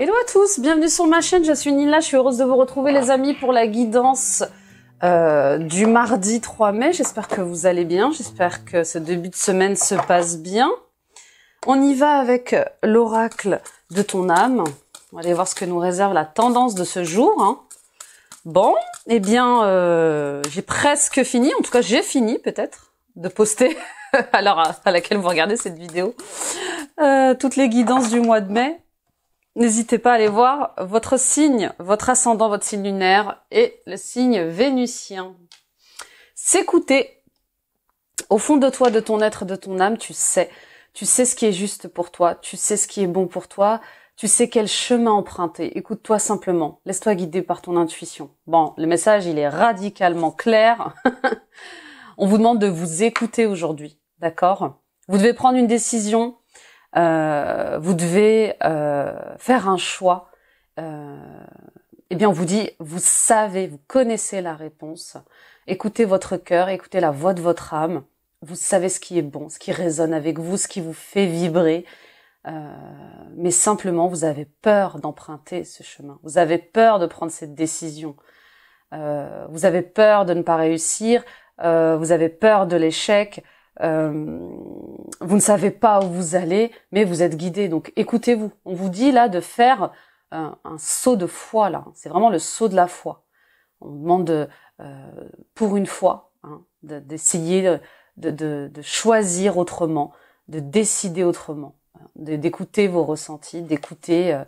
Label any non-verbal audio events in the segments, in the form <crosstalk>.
Hello à tous, bienvenue sur ma chaîne, je suis Nila, je suis heureuse de vous retrouver les amis pour la guidance euh, du mardi 3 mai. J'espère que vous allez bien, j'espère que ce début de semaine se passe bien. On y va avec l'oracle de ton âme. On va aller voir ce que nous réserve la tendance de ce jour. Hein. Bon, eh bien, euh, j'ai presque fini, en tout cas j'ai fini peut-être de poster <laughs> à l'heure à laquelle vous regardez cette vidéo. Euh, toutes les guidances du mois de mai, N'hésitez pas à aller voir votre signe, votre ascendant, votre signe lunaire et le signe vénusien. S'écouter. Au fond de toi, de ton être, de ton âme, tu sais. Tu sais ce qui est juste pour toi. Tu sais ce qui est bon pour toi. Tu sais quel chemin emprunter. Écoute-toi simplement. Laisse-toi guider par ton intuition. Bon, le message, il est radicalement clair. <laughs> On vous demande de vous écouter aujourd'hui. D'accord Vous devez prendre une décision euh, vous devez euh, faire un choix, euh, eh bien on vous dit, vous savez, vous connaissez la réponse. Écoutez votre cœur, écoutez la voix de votre âme. Vous savez ce qui est bon, ce qui résonne avec vous, ce qui vous fait vibrer. Euh, mais simplement, vous avez peur d'emprunter ce chemin. Vous avez peur de prendre cette décision. vous avez peur de ne pas réussir. vous avez peur de l'échec. Euh, vous ne savez pas où vous allez, mais vous êtes guidé. Donc écoutez-vous. On vous dit là de faire euh, un saut de foi là. C'est vraiment le saut de la foi. On demande euh, pour une fois hein, d'essayer de, de, choisir autrement, de décider autrement, hein, d'écouter vos ressentis, d'écouter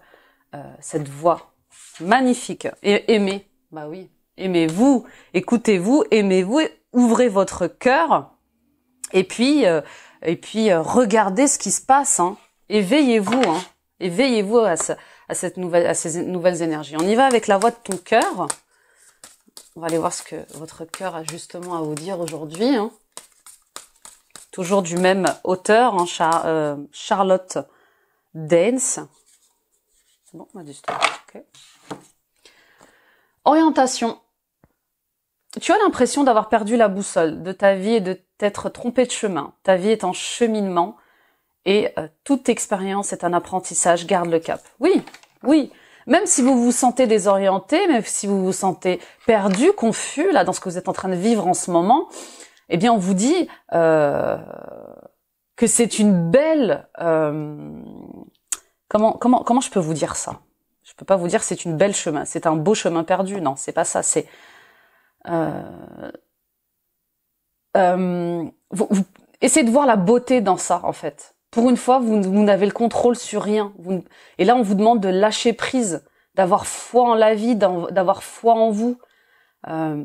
euh, cette voix magnifique. Et aimez, bah oui, aimez-vous, écoutez-vous, aimez-vous, et ouvrez votre cœur et puis, euh, et puis euh, regardez ce qui se passe. Hein. Éveillez-vous. Hein. Éveillez-vous à, cette nouvelle, à ces nouvelles énergies. On y va avec la voix de ton cœur. On va aller voir ce que votre cœur a justement à vous dire aujourd'hui. Hein. Toujours du même auteur, hein, Char euh, Charlotte Dance. bon, Orientation. Tu as l'impression d'avoir perdu la boussole de ta vie et de être trompé de chemin. Ta vie est en cheminement et euh, toute expérience est un apprentissage. Garde le cap. Oui, oui. Même si vous vous sentez désorienté, même si vous vous sentez perdu, confus là dans ce que vous êtes en train de vivre en ce moment, eh bien on vous dit euh, que c'est une belle euh, comment comment comment je peux vous dire ça Je peux pas vous dire c'est une belle chemin, c'est un beau chemin perdu. Non, c'est pas ça. C'est euh, euh, vous, essayez de voir la beauté dans ça, en fait. Pour une fois, vous, vous n'avez le contrôle sur rien. Vous, et là, on vous demande de lâcher prise, d'avoir foi en la vie, d'avoir foi en vous. Euh,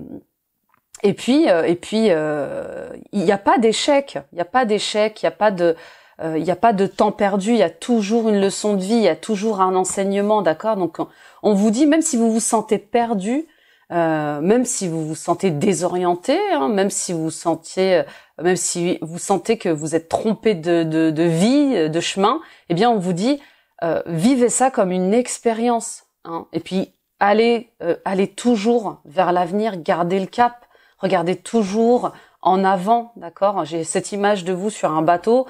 et puis, euh, et puis, euh, il n'y a pas d'échec. Il n'y a pas d'échec. Il n'y a pas de, euh, il n'y a pas de temps perdu. Il y a toujours une leçon de vie. Il y a toujours un enseignement, d'accord Donc, on, vous dit, même si vous vous sentez perdu, euh, même si vous vous sentez désorienté, hein, même si vous sentiez, euh, même si vous sentez que vous êtes trompé de, de, de vie, euh, de chemin, eh bien on vous dit euh, vivez ça comme une expérience. Hein, et puis allez, allez toujours vers l'avenir, gardez le cap, regardez toujours en avant, d'accord. J'ai cette image de vous sur un bateau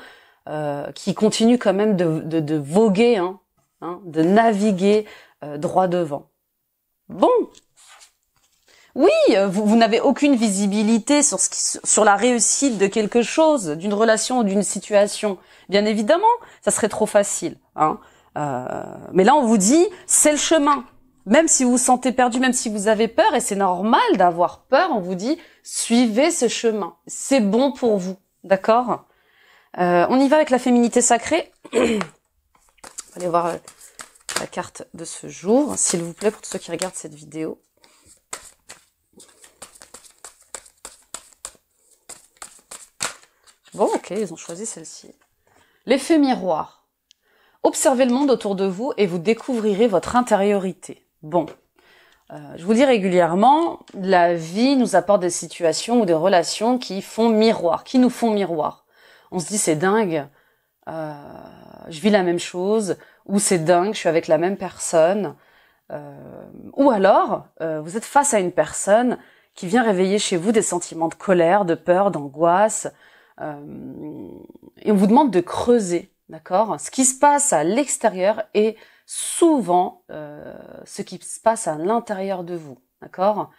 qui continue quand même de, de, de voguer, hein, hein de naviguer droit devant. Bon, oui, euh, vous, n'avez aucune visibilité sur, ce sur la réussite de quelque chose, d'une relation ou d'une situation. Bien évidemment, ça serait trop facile. Hein. Euh, mais là, on vous dit, c'est le chemin. Même si vous vous sentez perdu, même si vous avez peur, et c'est normal d'avoir peur, on vous dit, suivez ce chemin. C'est bon pour vous. D'accord euh, On y va avec la féminité sacrée. <clears throat> Allez voir la carte de ce jour, s'il vous plaît, pour tous ceux qui regardent cette vidéo. Bon, ok, ils ont choisi celle-ci. L'effet miroir. Observez le monde autour de vous et vous découvrirez votre intériorité. Bon, euh, je vous dis régulièrement, la vie nous apporte des situations ou des relations qui font miroir, qui nous font miroir. On se dit c'est dingue, euh, je vis la même chose, ou c'est dingue, je suis avec la même personne. Euh, ou alors, vous êtes face à une personne qui vient réveiller chez vous des sentiments de colère, de peur, d'angoisse, euh, et on vous demande de creuser, d'accord Ce qui se passe à l'extérieur est souvent euh, ce qui se passe à l'intérieur de vous, d'accord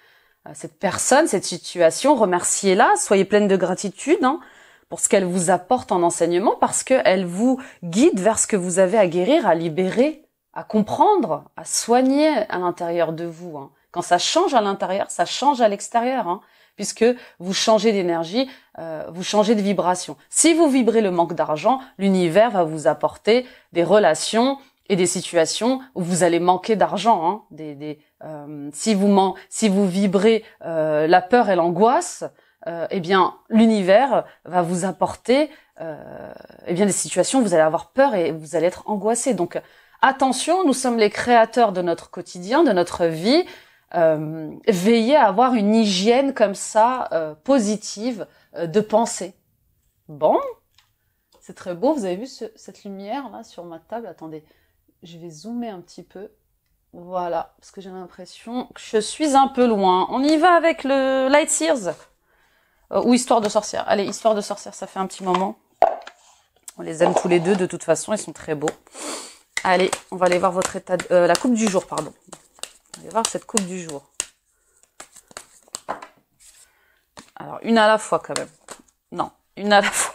euh, Cette personne, cette situation, remerciez-la, soyez pleine de gratitude. Hein, pour ce qu'elle vous apporte en enseignement, parce qu'elle vous guide vers ce que vous avez à guérir, à libérer, à comprendre, à soigner à l'intérieur de vous. Hein. Quand ça change à l'intérieur, ça change à l'extérieur. Hein puisque vous changez d'énergie, euh, vous changez de vibration. Si vous vibrez le manque d'argent, l'univers va vous apporter des relations et des situations où vous allez manquer d'argent. Hein, des, des, euh, si vous si vous vibrez euh, la peur et l'angoisse, eh bien l'univers va vous apporter eh bien des situations où vous allez avoir peur et vous allez être angoissé. Donc attention, nous sommes les créateurs de notre quotidien, de notre vie, euh, veiller à avoir une hygiène comme ça euh, positive euh, de pensée. Bon, c'est très beau. Vous avez vu cette lumière là sur ma table Attendez, je vais zoomer un petit peu. Voilà, parce que j'ai l'impression que je suis un peu loin. On y va avec le Lightseers euh, ou Histoire de sorcière. Allez, Histoire de sorcière, ça fait un petit moment. On les aime tous les deux de toute façon, ils sont très beaux. Allez, on va aller voir votre état de, la coupe du jour, pardon va voir cette coupe du jour. Alors, une à la fois quand même. Non, une à la <laughs> fois.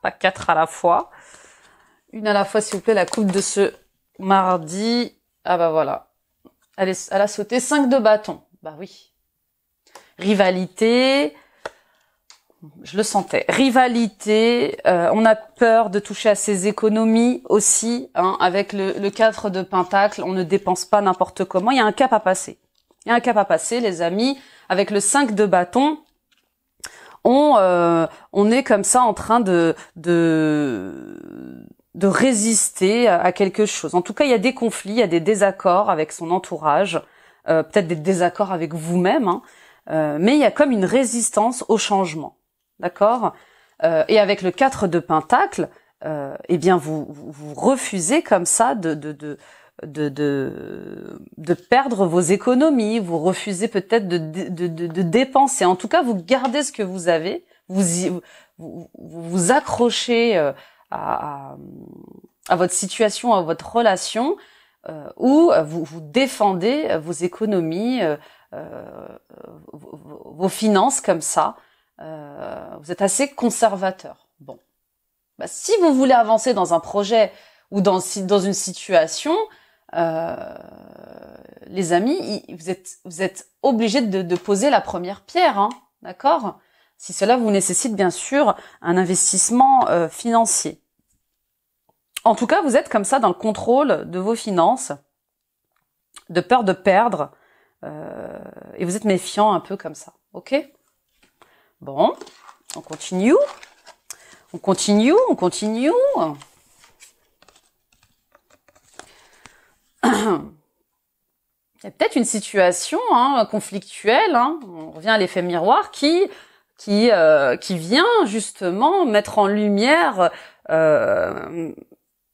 Pas quatre à la fois. Une à la fois, s'il vous plaît, la coupe de ce mardi. Ah bah voilà. Elle, a sauté 5 de bâton. Bah oui. Rivalité, je le sentais. Rivalité, euh, on a peur de toucher à ses économies aussi. Hein. avec le, le de Pentacle, on ne dépense pas n'importe comment. Il y a un cap à passer. Il y a un cap à passer, les amis. Avec le 5 de bâton, euh, on, est comme ça en train de, de, résister à quelque chose. En tout cas, il y a des conflits, il y a des désaccords avec son entourage, euh, peut-être des désaccords avec vous-même, hein. mais il y a comme une résistance au changement d'accord euh, Et avec le 4 de Pentacle, euh, eh bien, vous, vous refusez comme ça de de, de, de, de, perdre vos économies, vous refusez peut-être de, de, dépenser. En tout cas, vous gardez ce que vous avez, vous vous, accrochez euh, à, à, à, votre situation, à votre relation, euh, ou vous, vous, défendez vos économies, euh, euh vos, finances comme ça vous êtes assez conservateur. Bon. Bah, si vous voulez avancer dans un projet ou dans, une situation, euh, les amis, vous êtes, vous obligés de, poser la première pierre, hein. d'accord Si cela vous nécessite bien sûr un investissement euh, financier. En tout cas, vous êtes comme ça dans le contrôle de vos finances, de peur de perdre, euh, et vous êtes méfiant un peu comme ça, ok Bon, on continue. On continue, on continue. <clears throat> Il y a peut-être une situation hein, conflictuelle, hein. on revient à l'effet miroir, qui, qui, euh, qui vient justement mettre en lumière euh,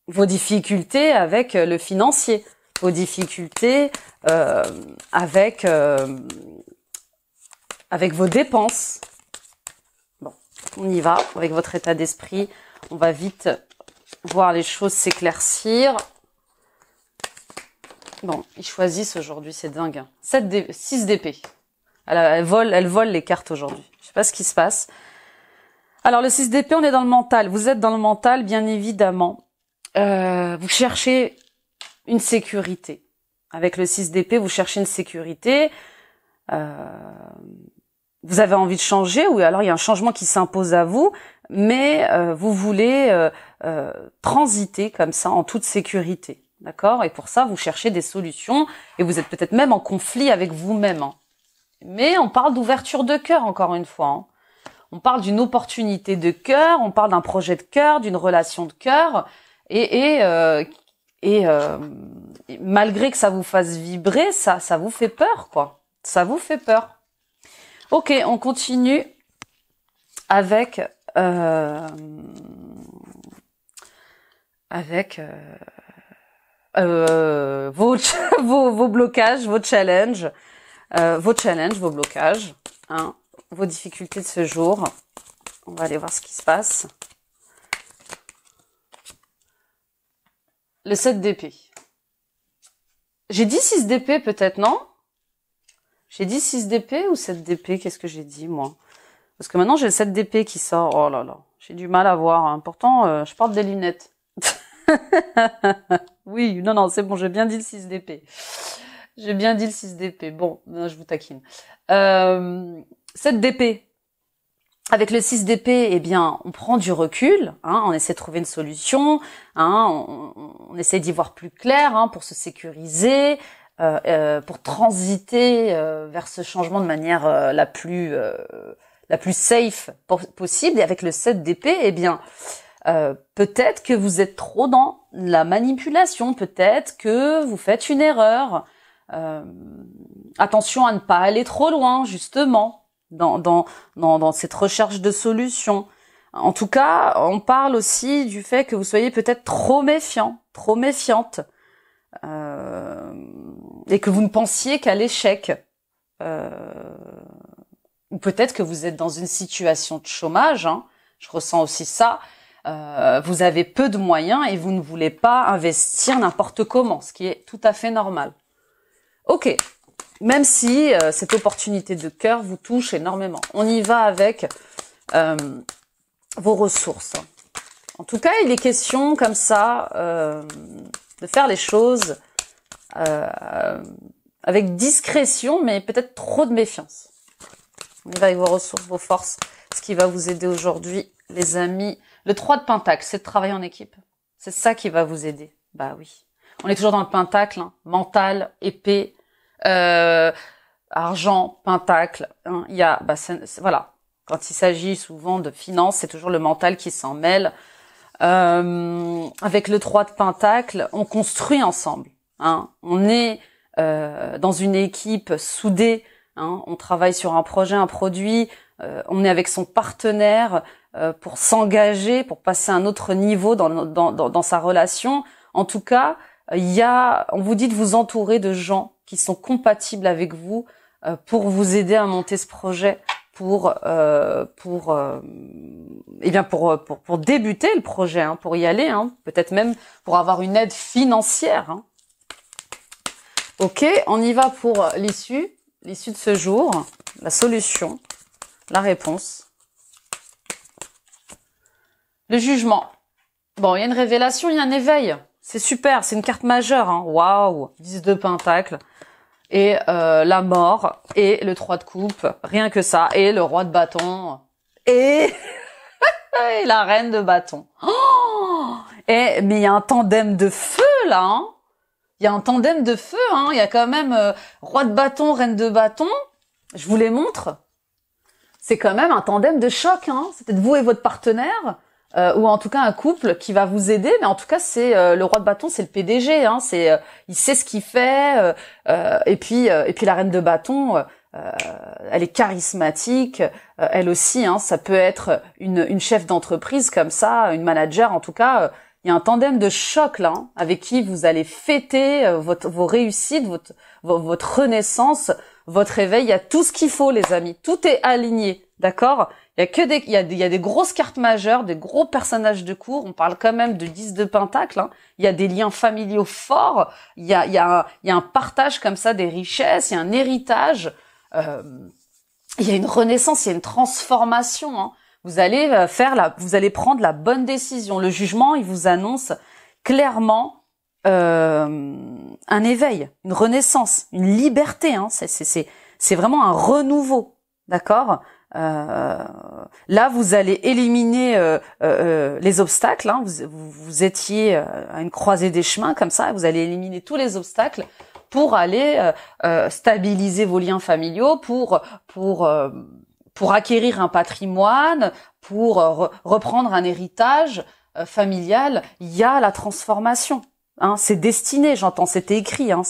vos difficultés avec le financier, vos difficultés euh, avec, avec vos dépenses on y va avec votre état d'esprit. On va vite voir les choses s'éclaircir. Bon, ils choisissent aujourd'hui, c'est dingue. 6 d'épée. Elle, vole, elle vole les cartes aujourd'hui. Je sais pas ce qui se passe. Alors le 6 d'épée, on est dans le mental. Vous êtes dans le mental, bien évidemment. Euh, vous cherchez une sécurité. Avec le 6 d'épée, vous cherchez une sécurité. Euh, vous avez envie de changer ou alors il y a un changement qui s'impose à vous, mais euh, vous voulez euh, euh, transiter comme ça en toute sécurité. D'accord Et pour ça, vous cherchez des solutions et vous êtes peut-être même en conflit avec vous-même. Hein. Mais on parle d'ouverture de cœur, encore une fois. Hein. On parle d'une opportunité de cœur, on parle d'un projet de cœur, d'une relation de cœur. Et, et, et, malgré que ça vous fasse vibrer, ça, ça vous fait peur, quoi. Ça vous fait peur. Ok, on continue avec euh, avec euh, euh <laughs> vos, vos, blocages, vos challenges, euh, vos challenges, vos blocages, hein, vos difficultés de ce jour. On va aller voir ce qui se passe. Le 7 d'épée. J'ai dit 6 d'épée peut-être, non j'ai dit 6 d'épée ou 7 d'épée Qu'est-ce que j'ai dit, moi Parce que maintenant, j'ai 7 d'épée qui sort. Oh là là, j'ai du mal à voir. Hein. Pourtant, euh, je porte des lunettes. <laughs> oui, non, non, c'est bon, j'ai bien dit le 6 d'épée. J'ai bien dit le 6 d'épée. Bon, je vous taquine. Euh, 7 d'épée. Avec le 6 d'épée, eh bien, on prend du recul, hein, on essaie de trouver une solution, hein, on, on, essaie d'y voir plus clair hein, pour se sécuriser, euh, euh, pour transiter euh, vers ce changement de manière la plus la plus safe possible et avec le 7 d'épée, eh bien euh, peut-être que vous êtes trop dans la manipulation, peut-être que vous faites une erreur. Euh, attention à ne pas aller trop loin, justement, dans, dans, dans, dans, cette recherche de solution En tout cas, on parle aussi du fait que vous soyez peut-être trop méfiant, trop méfiante. Euh, et que vous ne pensiez qu'à l'échec. Euh, ou peut-être que vous êtes dans une situation de chômage. Hein. Je ressens aussi ça. Euh, vous avez peu de moyens et vous ne voulez pas investir n'importe comment, ce qui est tout à fait normal. Ok, même si euh, cette opportunité de cœur vous touche énormément. On y va avec vos ressources. En tout cas, il est question comme ça de faire les choses euh, avec discrétion, mais peut-être trop de méfiance. On y va avec vos ressources, vos forces, ce qui va vous aider aujourd'hui, les amis. Le 3 de Pentacle, c'est de travailler en équipe. C'est ça qui va vous aider. Bah oui. On est toujours dans le Pentacle, hein. mental, épée, euh, argent, Pentacle. Hein. il y a, bah, voilà. Quand il s'agit souvent de finances, c'est toujours le mental qui s'en mêle. Euh, avec le 3 de Pentacle, on construit ensemble. Hein. On est euh, dans une équipe soudée. Hein. On travaille sur un projet, un produit. Euh, on est avec son partenaire euh, pour s'engager, pour passer à un autre niveau dans, sa relation. En tout cas, il y a, on vous dit de vous entourer de gens qui sont compatibles avec vous pour vous aider à monter ce projet pour pour eh bien pour, débuter le projet hein, pour y aller peut-être même pour avoir une aide financière Ok, on y va pour l'issue, l'issue de ce jour, la solution, la réponse. Le jugement. Bon, il y a une révélation, il y a un éveil. C'est super, c'est une carte majeure. Hein. Waouh, 10 de pentacle. Et euh, la mort, et le 3 de coupe, rien que ça. Et le roi de bâton. Et, <laughs> la reine de bâton. Oh, et mais il y a un tandem de feu là. Hein il y a un tandem de feu, hein. il y a quand même euh, roi de bâton, reine de bâton. Je vous les montre. C'est quand même un tandem de choc. Hein. C'est peut-être vous et votre partenaire, euh, ou en tout cas un couple qui va vous aider. Mais en tout cas, c'est euh, le roi de bâton, c'est le PDG. Hein. C'est, il sait ce qu'il fait. et puis, et puis la reine de bâton. elle est charismatique, elle aussi, hein, ça peut être une, une chef d'entreprise comme ça, une manager en tout cas, il y a un tandem de choc là, avec qui vous allez fêter votre, vos réussites, votre, votre renaissance, votre réveil. Il y a tout ce qu'il faut, les amis. Tout est aligné, d'accord Il y a que des, il y a, il y a des grosses cartes majeures, des gros personnages de cours. On parle quand même de 10 de Pentacle. Il y a des liens familiaux forts. Il y a, il y a, il y a un partage comme ça des richesses. Il y a un héritage. Euh, il y a une renaissance, il y a une transformation. Hein. Vous allez euh, faire la, vous allez prendre la bonne décision. Le jugement, il vous annonce clairement euh, un éveil, une renaissance, une liberté. Hein. C'est, c'est, vraiment un renouveau, d'accord euh, Là, vous allez éliminer les obstacles. Hein. Vous, vous, étiez à une croisée des chemins comme ça. Vous allez éliminer tous les obstacles pour aller stabiliser vos liens familiaux, pour pour pour acquérir un patrimoine, pour euh, reprendre un héritage euh, familial, il y a la transformation. Hein, c'est destiné, j'entends, c'était écrit. Hein,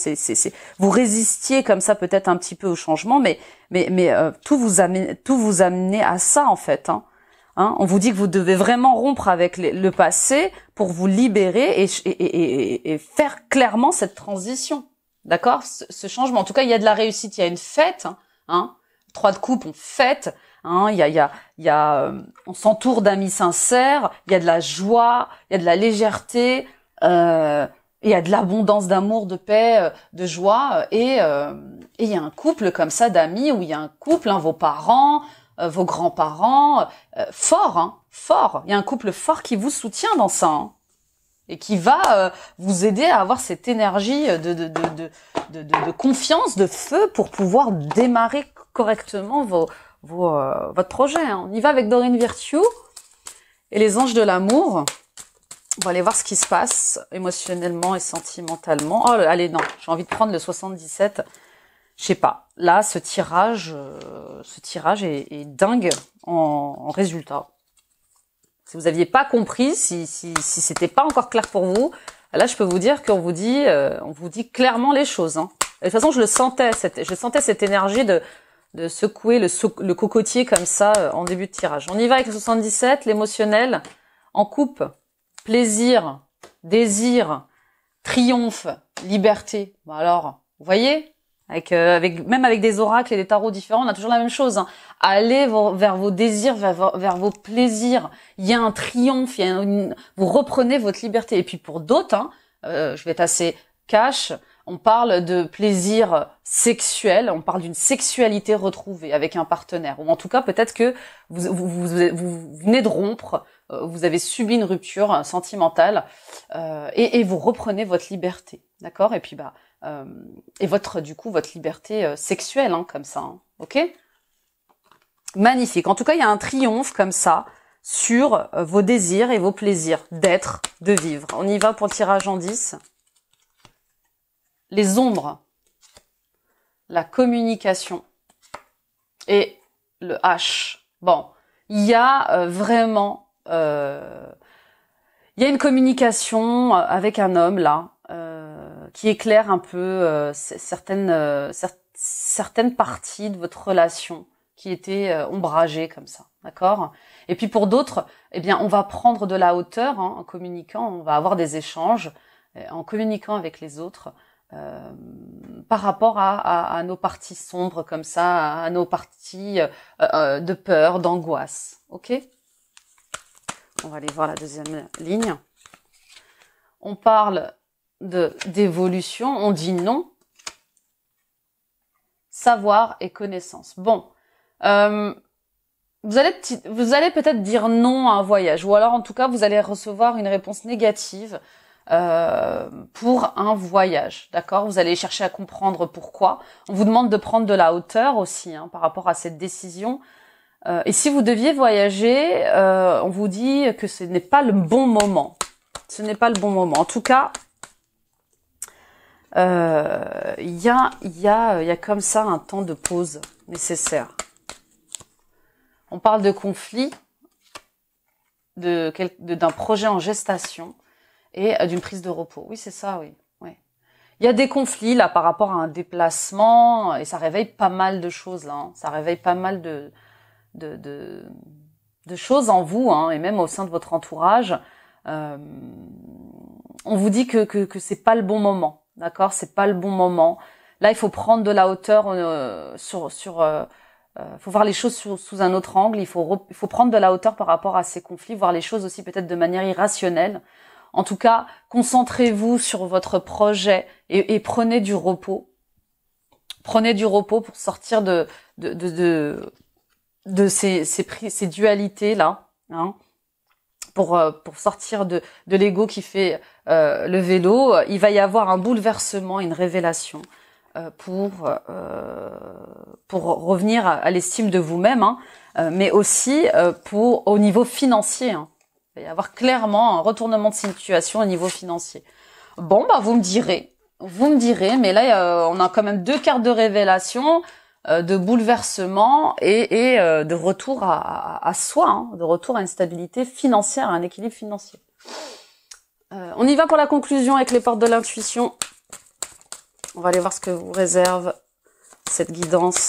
Vous résistiez comme ça peut-être un petit peu au changement, mais, mais, mais euh, tout vous amène, tout vous à ça en fait. Hein. Hein, on vous dit que vous devez vraiment rompre avec le passé pour vous libérer et, et, et, faire clairement cette transition. D'accord ce, ce, changement. En tout cas, il y a de la réussite, il y a une fête. Hein, trois de coupe, on fête. Hein, il y a, il y a, y a euh, on s'entoure d'amis sincères. Il y a de la joie, il y a de la légèreté, euh, il y a de l'abondance d'amour, de paix, euh, de joie. Euh, et, euh, il y a un couple comme ça d'amis où il y a un couple, hein, vos parents, vos grands-parents, fort, hein, fort. Il y a un couple fort qui vous soutient dans ça hein, et qui va vous aider à avoir cette énergie de, de, de, de, confiance, de feu pour pouvoir démarrer correctement vos, vos, euh, votre projet. Hein. On y va avec Dorine Virtue et les anges de l'amour. On va aller voir ce qui se passe émotionnellement et sentimentalement. Oh, allez, non, j'ai envie de prendre le 77. Je sais pas. Là, ce tirage, euh, ce tirage est, est dingue en, résultat. Si vous aviez pas compris, si, si, si c'était pas encore clair pour vous, là, je peux vous dire qu'on vous dit, euh, on vous dit clairement les choses. Hein. de toute façon, je le sentais, cette, je sentais cette énergie de, de secouer le, cocotier comme ça euh, en début de tirage. On y va avec le 77, l'émotionnel, en coupe, plaisir, désir, triomphe, liberté. Bah, alors, vous voyez avec, euh, avec, même avec des oracles et des tarots différents, on a toujours la même chose. Hein. Allez vers vos désirs, vers, vos plaisirs. Il y a un triomphe, vous reprenez votre liberté. Et puis pour d'autres, hein, euh, je vais tasser cash, on parle de plaisir sexuel, on parle d'une sexualité retrouvée avec un partenaire. Ou en tout cas, peut-être que vous, venez de rompre, euh, vous avez subi une rupture euh, sentimentale euh, et, vous reprenez votre liberté, d'accord Et puis bah et votre du coup votre liberté sexuelle, hein, comme ça, hein. ok Magnifique. En tout cas, il y a un triomphe comme ça sur vos désirs et vos plaisirs d'être, de vivre. On y va pour le tirage en 10 les ombres, la communication et le H. Bon, il y a euh, vraiment, euh, il y a une communication euh, avec un homme là qui éclaire un peu certaines certaines parties de votre relation qui étaient ombragées comme ça, d'accord Et puis pour d'autres, eh bien, on va prendre de la hauteur hein, en communiquant, on va avoir des échanges en communiquant avec les autres. Euh, par rapport à, nos parties sombres comme ça, à, nos parties euh, euh, de peur, d'angoisse. Ok On va aller voir la deuxième ligne. On parle de d'évolution, on dit non. Savoir et connaissance. Bon, vous allez, vous allez peut-être dire non à un voyage, ou alors en tout cas vous allez recevoir une réponse négative euh, pour un voyage, d'accord Vous allez chercher à comprendre pourquoi. On vous demande de prendre de la hauteur aussi hein, par rapport à cette décision. Euh, et si vous deviez voyager, euh, on vous dit que ce n'est pas le bon moment. Ce n'est pas le bon moment. En tout cas, euh, il y a, y, a, y a comme ça un temps de pause nécessaire. On parle de conflit, d'un de, d'un projet en gestation et euh, d'une prise de repos. Oui, c'est ça, oui. Ouais. Il y a des conflits là par rapport à un déplacement et ça réveille pas mal de choses là. Hein. Ça réveille pas mal de de, de, de choses en vous hein, et même au sein de votre entourage. Euh, on vous dit que que, que c'est pas le bon moment, d'accord C'est pas le bon moment. Là, il faut prendre de la hauteur euh, sur sur euh, euh faut voir les choses sous, un autre angle. Il faut, re, faut prendre de la hauteur par rapport à ces conflits, voir les choses aussi peut-être de manière irrationnelle. En tout cas, concentrez-vous sur votre projet et, prenez du repos. Prenez du repos pour sortir de, de, de, ces, ces, ces dualités-là. Hein. Pour, euh, pour sortir de, de l'ego qui fait euh, le vélo, il va y avoir un bouleversement, une révélation euh, pour, pour revenir à, à l'estime de vous-même, hein, mais aussi pour au niveau financier. Hein va avoir clairement un retournement de situation au niveau financier. Bon, bah vous me direz, vous me direz, mais là euh, on a quand même deux cartes de révélation, euh, de bouleversement et, euh, de retour à, soi, hein, de retour à une stabilité financière, à un équilibre financier. on y va pour la conclusion avec les portes de l'intuition. On va aller voir ce que vous réserve cette guidance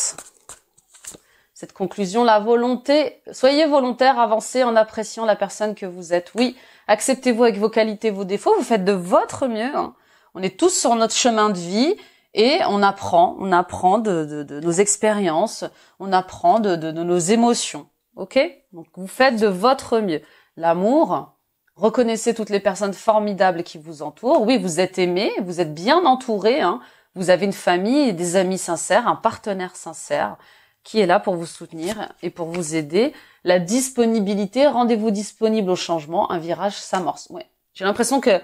cette conclusion, la volonté. Soyez volontaire, avancez en appréciant la personne que vous êtes. Oui, acceptez-vous avec vos qualités, vos défauts. Vous faites de votre mieux. Hein. On est tous sur notre chemin de vie et on apprend. On apprend de, nos expériences. On apprend de, nos émotions. Ok Donc vous faites de votre mieux. L'amour. Reconnaissez toutes les personnes formidables qui vous entourent. Oui, vous êtes aimé, vous êtes bien entouré. Hein. Vous avez une famille, des amis sincères, un partenaire sincère qui est là pour vous soutenir et pour vous aider. La disponibilité, rendez-vous disponible au changement, un virage s'amorce. J'ai l'impression que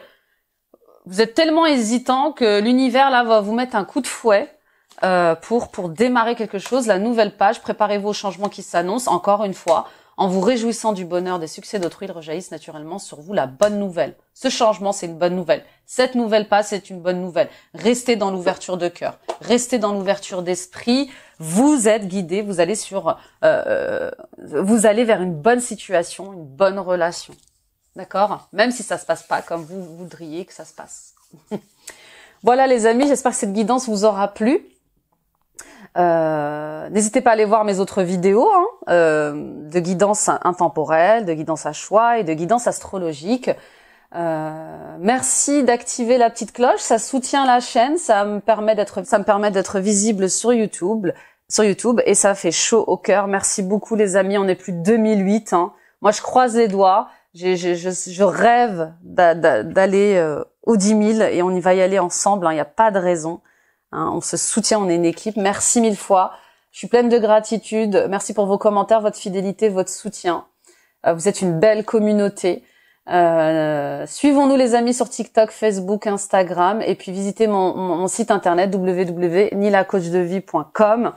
vous êtes tellement hésitant que l'univers là va vous mettre un coup de fouet euh, pour pour démarrer quelque chose, la nouvelle page, préparez-vous au changement qui s'annonce, Encore une fois, en vous réjouissant du bonheur des succès d'autrui, ils rejaillissent naturellement sur vous la bonne nouvelle. Ce changement, c'est une bonne nouvelle. Cette nouvelle passe c'est une bonne nouvelle. Restez dans l'ouverture de cœur. Restez dans l'ouverture d'esprit. Vous êtes guidé. Vous allez sur, euh, euh, vous allez vers une bonne situation, une bonne relation. D'accord? Même si ça se passe pas comme vous voudriez que ça se passe. <laughs> voilà, les amis. J'espère que cette guidance vous aura plu. Euh, n'hésitez pas à aller voir mes autres vidéos hein, euh, de guidance intemporelle, de guidance à choix et de guidance astrologique. Euh, merci d'activer la petite cloche, ça soutient la chaîne, ça me permet d'être, ça me permet d'être visible sur YouTube, sur YouTube et ça fait chaud au cœur. Merci beaucoup les amis, on est plus de 2008. Hein. Moi je croise les doigts, je, rêve d'aller aux 10 000 et on y va y aller ensemble, hein, il n'y a pas de raison. Hein, on se soutient, on est une équipe. Merci mille fois. Je suis pleine de gratitude. Merci pour vos commentaires, votre fidélité, votre soutien. Euh, vous êtes une belle communauté. Euh, suivons-nous les amis sur TikTok, Facebook, Instagram et puis visitez mon, site internet www.nilacoachdevie.com.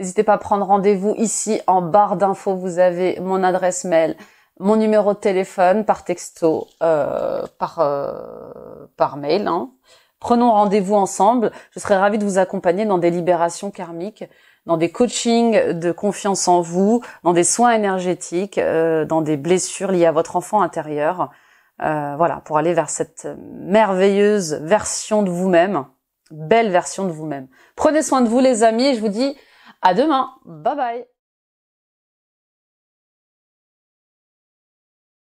N'hésitez pas à prendre rendez-vous ici en barre d'infos. Vous avez mon adresse mail, mon numéro de téléphone par texto, euh, par, par mail. Hein. Prenons rendez-vous ensemble. Je serai ravie de vous accompagner dans des libérations karmiques, dans des coachings de confiance en vous, dans des soins énergétiques, euh, dans des blessures liées à votre enfant intérieur. Euh, voilà, pour aller vers cette merveilleuse version de vous-même, belle version de vous-même. Prenez soin de vous les amis je vous dis à demain. Bye bye